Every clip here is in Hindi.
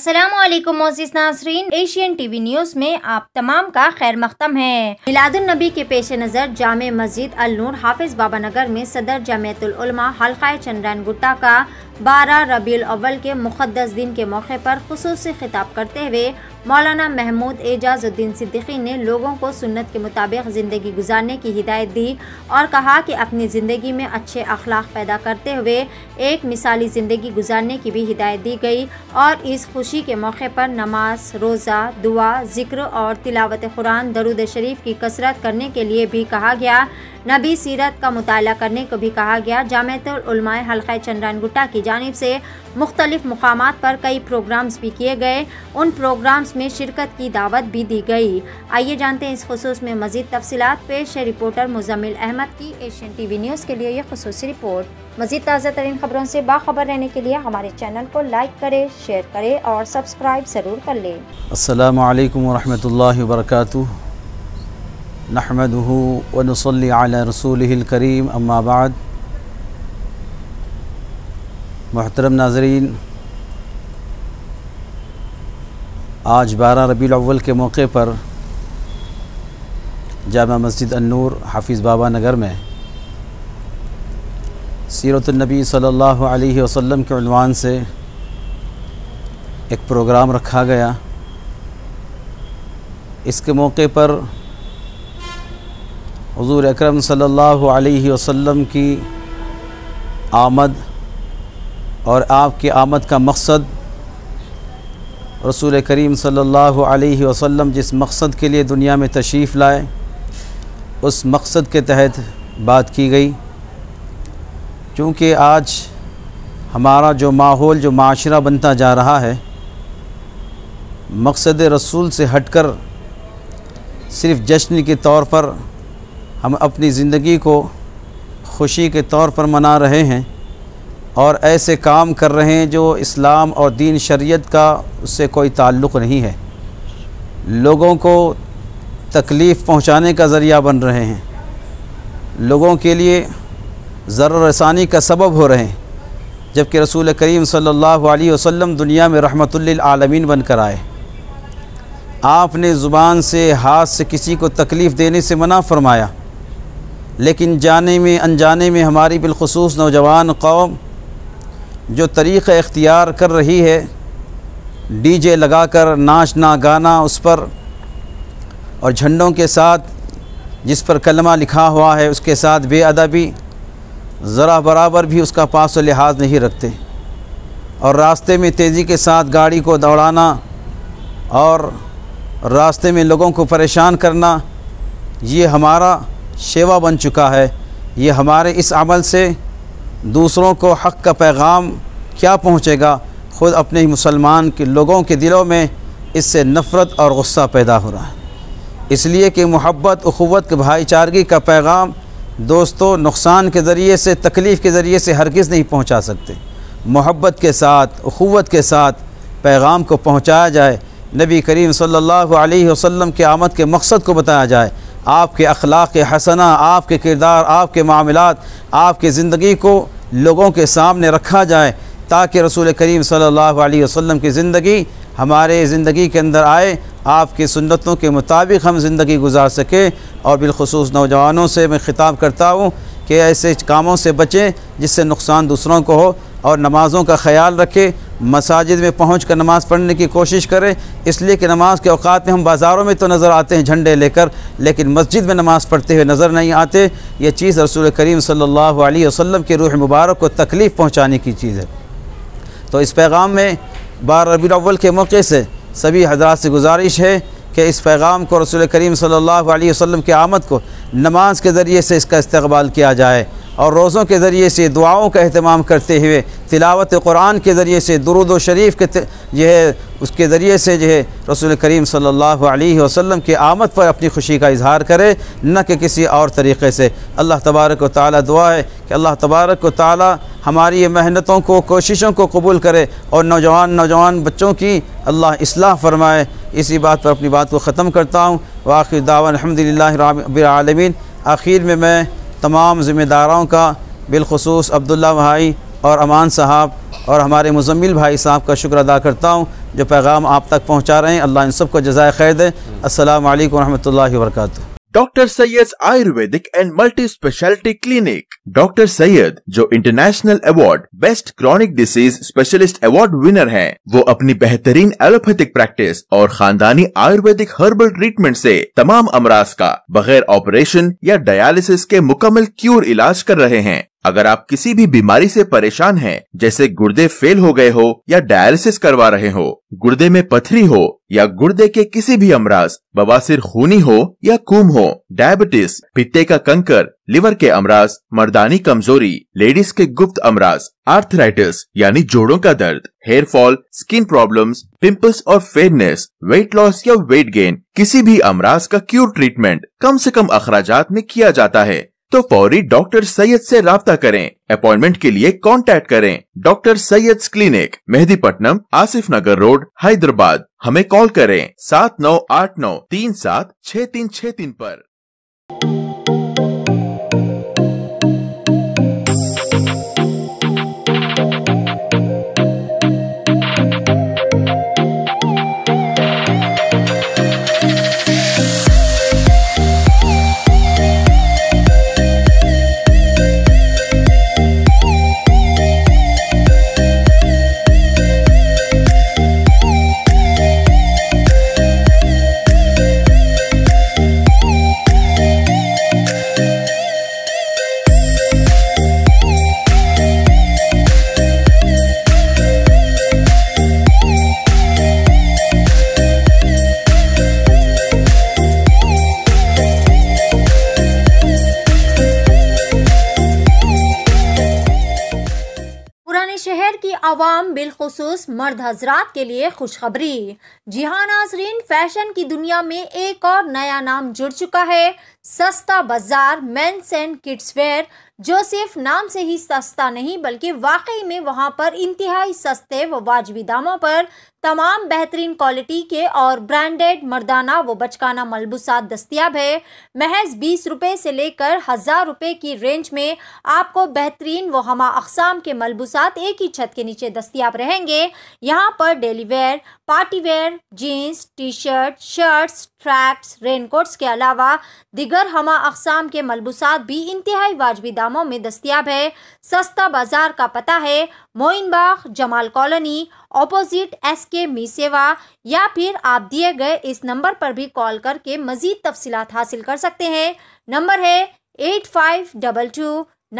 असलम मोजिस नासरीन एशियन टीवी न्यूज़ में आप तमाम का खैर मकदम है मिलादुलनबी के पेश नज़र जाम मस्जिद अल नूर हाफिज बाबा नगर में सदर जमयतुलमा हल्का चंद्रन गुट्टा का बारह रबील अव्वल के मुकदस दिन के मौके पर खसूस खिताब करते हुए मौलाना महमूद एजाजुद्दीन सिद्दीकी ने लोगों को सुन्नत के मुताबिक ज़िंदगी गुजारने की हिदायत दी और कहा कि अपनी ज़िंदगी में अच्छे अखलाक पैदा करते हुए एक मिसाली ज़िंदगी गुजारने की भी हिदायत दी गई और इस खुशी के मौके पर नमाज रोज़ा दुआ ज़िक्र और तिलावत कुरान दरुद शरीफ की कसरत करने के लिए भी कहा गया नबी सीरत का मुताल करने को भी कहा गया जामतुलमाय हल्का चंद्रन गुट्टा की जानब से मुख्तलिफ मकाम पर कई प्रोग्राम्स भी किए गए उन प्रोग्राम्स में शिरकत की दावत भी दी गई आइए जानते हैं इस खसूस में मजीद तफसलत पेश है रिपोर्टर मुजमिल अहमद की एशियन टी वी न्यूज़ के लिए यह खसूस रिपोर्ट मजीद ताज़ा तरीन खबरों से बाखबर रहने के लिए हमारे चैनल को लाइक करें शेयर करें और सब्सक्राइब ज़रूर कर लें असल वरहमल वर्का नहमदहू वनसली करीम अम्माबाद मोहतरम नाजरीन आज बारह रबी अव्वल के मौके पर जामा मस्जिद अनूर हाफिज़ बाबा नगर में सीरतनबी सल्लल्लाहु अलैहि वसल्लम के अनवान से एक प्रोग्राम रखा गया इसके मौके पर हुजूर अकरम सल्लल्लाहु अलैहि वसल्लम की आमद और आपकी आमद का मकसद रसूल करीम सल्लल्लाहु अलैहि वसल्लम जिस मकसद के लिए दुनिया में तशरीफ़ लाए उस मकसद के तहत बात की गई चूँकि आज हमारा जो माहौल जो माशरा बनता जा रहा है मकसद रसूल से हटकर सिर्फ़ जश्न के तौर पर हम अपनी ज़िंदगी को खुशी के तौर पर मना रहे हैं और ऐसे काम कर रहे हैं जो इस्लाम और दीन शरीयत का उससे कोई ताल्लुक़ नहीं है लोगों को तकलीफ़ पहुंचाने का ज़रिया बन रहे हैं लोगों के लिए ज़र रसानी का सबब हो रहे हैं जबकि रसूल करीम सल्लल्लाहु अलैहि वसल्लम दुनिया में आलमीन बनकर आए आपने ज़ुबान से हाथ से किसी को तकलीफ़ देने से मना फरमाया लेकिन जाने में अनजाने में हमारी बिलखसूस नौजवान कौम जो तरीक़ इख्तियार कर रही है डी जे लगा कर नाचना गाना उस पर और झंडों के साथ जिस पर कलमा लिखा हुआ है उसके साथ बेअदबी ज़रा बराबर भी उसका पास व लिहाज नहीं रखते और रास्ते में तेज़ी के साथ गाड़ी को दौड़ाना और रास्ते में लोगों को परेशान करना ये हमारा शेवा बन चुका है ये हमारे इस अमल से दूसरों को हक़ का पैगाम क्या पहुँचेगा ख़ुद अपने ही मुसलमान के लोगों के दिलों में इससे नफ़रत और गुस्सा पैदा हो रहा है इसलिए कि मोहब्बत अखवत के भाईचारगी का पैगाम दोस्तों नुकसान के ज़रिए से तकलीफ़ के ज़रिए से हरगिज़ नहीं पहुँचा सकते मोहब्बत के साथ अखवत के साथ पैगाम को पहुँचाया जाए नबी करीम सल्लल्लाहु अलैहि वसल्लम के आमद के मकसद को बताया जाए आपके अखलाक हसना आपके किरदार आपके मामलत आपके ज़िंदगी को लोगों के सामने रखा जाए ताकि रसूल करीम सल्ला वसम की ज़िंदगी हमारे ज़िंदगी के अंदर आए आपकी सुन्नतों के मुताबिक हम ज़िंदगी गुजार सकें और बिलखसूस नौजवानों से मैं ख़िताब करता हूँ कि ऐसे कामों से बचें जिससे नुकसान दूसरों को हो और नमाज़ों का ख्याल रखें मसाजिद में पहुँच कर नमाज़ पढ़ने की कोशिश करें इसलिए कि नमाज के अवात में हम बाज़ारों में तो नज़र आते हैं झंडे लेकर लेकिन मस्जिद में नमाज़ पढ़ते हुए नज़र नहीं आते ये चीज़ रसूल करीम सल्ला वसम के रूह मुबारक को तकलीफ़ पहुँचाने की चीज़ है तो इस पैगाम में बार रबी अव्वल के मौके से सभी हजरात से गुजारिश है कि इस पैगाम को रसूल करीम सल्ला वसम के आमद को नमाज के ज़रिए से इसका इस्तबाल किया जाए और रोज़ों के ज़रिए से दुआओं का अहतमाम करते हुए तिलावत कुरान के ज़रिए से दरुद शरीफ के जो है उसके ज़रिए से जो है रसूल करीम सल्लल्लाहु अलैहि वसल्लम की आमद पर अपनी खुशी का इजहार करे न कि किसी और तरीक़े से अल्लाह तबारक व ताली दुआ है कि अल्लाह तबारक व ताली हमारी मेहनतों को कोशिशों को कबूल करे और नौजवान नौजवान बच्चों की अल्लाह इसलाह फरमाए इसी बात पर अपनी बात को ख़त्म करता हूँ वाखिर दावन अलहमदिल्ला आखिर में मैं तमाम ज़िम्मेदारों का बिलखसूस अब्दुल्ला भाई और अमान साहब और हमारे मुजम्मिल भाई साहब का शुक्र अदा करता हूँ जो पैगाम आप तक पहुँचा रहे हैं अल्लाह इन सब को जजाय खैर दे असल वरहमल वर्का doctor Syed ayurvedic and multi speciality clinic doctor Syed जो international award best chronic disease specialist award winner है वो अपनी बेहतरीन एलोपैथिक प्रैक्टिस और खानदानी आयुर्वेदिक हर्बल ट्रीटमेंट से तमाम अमराज का बगैर ऑपरेशन या डायलिसिस के मुकम्मल क्यूर इलाज कर रहे हैं अगर आप किसी भी बीमारी से परेशान हैं, जैसे गुर्दे फेल हो गए हो या डायलिसिस करवा रहे हो गुर्दे में पथरी हो या गुर्दे के किसी भी अमराज बवासीर खूनी हो या कुम हो डायबिटीज पित्ते का कंकर लिवर के अमराज मर्दानी कमजोरी लेडीज के गुप्त अमराज आर्थराइटिस यानी जोड़ों का दर्द hair fall skin problems pimples और फेरनेस वेट लॉस या वेट गेन किसी भी अमराज का क्यूर ट्रीटमेंट कम से कम अखराजात में किया जाता है तो फौरी डॉक्टर सैयद से रबता करें अपॉइंटमेंट के लिए कांटेक्ट करें doctor Syed clinic Mehdipatnam Asif Nagar road Hyderabad हमें कॉल करें सात नौ आठ नौ तीन सात छः तीन छः तीन आरोप पुराने शहर की आवाम बिलखसूस मर्द हजरात के लिए खुशखबरी जी हाँ नाजरीन फैशन की दुनिया में एक और नया नाम जुड़ चुका है सस्ता बाजार मेन्स एंड किड्स वेयर जो सिर्फ नाम से ही सस्ता नहीं बल्कि वाकई में वहाँ पर इंतहाई सस्ते व वाजबी दामों पर तमाम बेहतरीन क्वालिटी के और ब्रांडेड मर्दाना व बचकाना मलबूसात दस्तियाब है महज बीस रुपये से लेकर हज़ार रुपये की रेंज में आपको बेहतरीन व हमा अकसाम के मलबूसात एक ही छत के नीचे दस्तियाब रहेंगे यहाँ पर daily wear party wear jeans T shirt shirts tracks raincoats के अलावा दिगर हम अकसाम के मलबूसात भी इंतहाई वाजबी दाम दामों में दस्तियाब है सस्ता बाजार का पता है Moinbagh Jamal colony opposite S K MeeSeva या फिर आप दिए गए इस नंबर पर भी कॉल करके मज़ीद तफसीत हासिल कर सकते हैं नंबर है eight five double two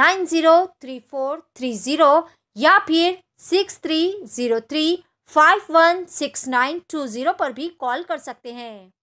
nine zero three four three zero या फिर six three zero three five one six nine two zero पर भी कॉल कर सकते हैं